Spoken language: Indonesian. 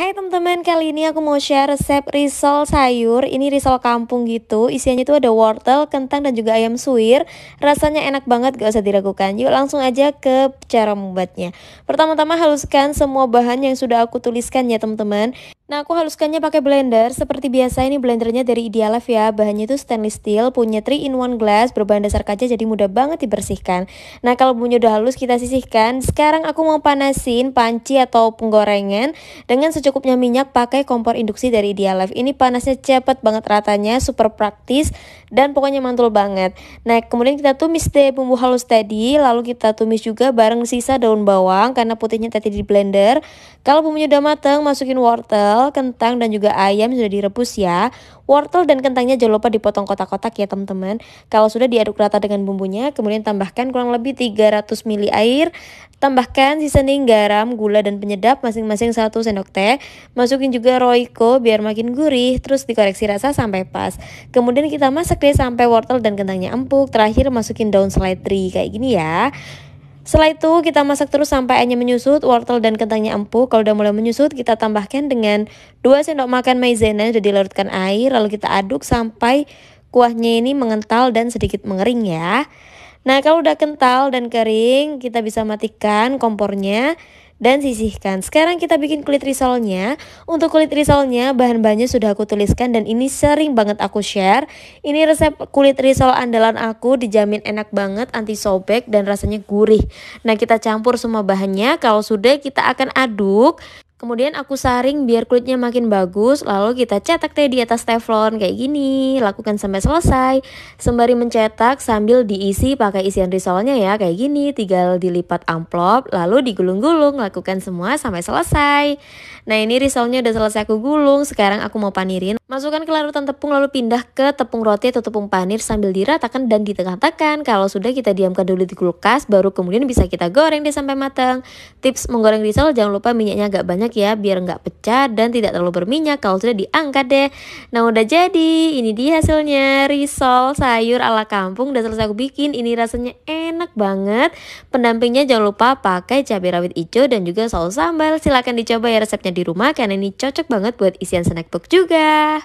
Hai teman-teman, kali ini aku mau share resep risol sayur. Ini risol kampung gitu. Isiannya itu ada wortel, kentang dan juga ayam suwir. Rasanya enak banget, gak usah diragukan. Yuk langsung aja ke cara membuatnya. Pertama-tama haluskan semua bahan yang sudah aku tuliskan ya, teman-teman. Nah, aku haluskannya pakai blender. Seperti biasa ini blendernya dari Idealife ya. Bahannya itu stainless steel, punya 3 in 1 glass, berbahan dasar kaca jadi mudah banget dibersihkan. Nah, kalau bumbunya udah halus kita sisihkan. Sekarang aku mau panasin panci atau penggorengan dengan secukupnya minyak pakai kompor induksi dari Idealife. Ini panasnya cepet banget ratanya, super praktis dan pokoknya mantul banget. Nah, kemudian kita tumis deh bumbu halus tadi, lalu kita tumis juga bareng sisa daun bawang karena putihnya tadi di blender. Kalau bumbunya udah mateng, masukin wortel wortel, kentang, dan juga ayam sudah direbus ya. Wortel dan kentangnya jangan lupa dipotong kotak-kotak ya teman-teman. Kalau sudah diaduk rata dengan bumbunya, kemudian tambahkan kurang lebih 300 ml air. Tambahkan seasoning garam, gula, dan penyedap masing-masing 1 sendok teh. Masukin juga roiko biar makin gurih, terus dikoreksi rasa sampai pas. Kemudian kita masak deh sampai wortel dan kentangnya empuk. Terakhir masukin daun seledri kayak gini ya. Setelah itu kita masak terus sampai airnya menyusut, wortel dan kentangnya empuk. Kalau udah mulai menyusut, kita tambahkan dengan 2 sendok makan maizena yang sudah dilarutkan air, lalu kita aduk sampai kuahnya ini mengental dan sedikit mengering ya. Nah, kalau udah kental dan kering, kita bisa matikan kompornya dan sisihkan. Sekarang kita bikin kulit risolnya. Untuk kulit risolnya bahan-bahannya sudah aku tuliskan dan ini sering banget aku share. Ini resep kulit risol andalan aku dijamin enak banget, anti sobek dan rasanya gurih. Nah, kita campur semua bahannya. Kalau sudah kita akan aduk. Kemudian aku saring biar kulitnya makin bagus, lalu kita cetak teh di atas teflon kayak gini. Lakukan sampai selesai. Sembari mencetak sambil diisi pakai isian risolnya ya kayak gini. Tinggal dilipat amplop, lalu digulung-gulung. Lakukan semua sampai selesai. Nah ini risolnya udah selesai aku gulung. Sekarang aku mau panirin. Masukkan ke larutan tepung lalu pindah ke tepung roti atau tepung panir sambil diratakan dan ditengah-tengahkan. Kalau sudah kita diamkan dulu di kulkas baru kemudian bisa kita goreng deh sampai matang. Tips menggoreng risol jangan lupa minyaknya agak banyak ya biar nggak pecah dan tidak terlalu berminyak kalau sudah diangkat deh. Nah udah jadi ini dia hasilnya risol sayur ala kampung udah selesai aku bikin ini rasanya enak banget. Pendampingnya jangan lupa pakai cabai rawit hijau dan juga saus sambal. Silahkan dicoba ya resepnya di rumah karena ini cocok banget buat isian snack book juga.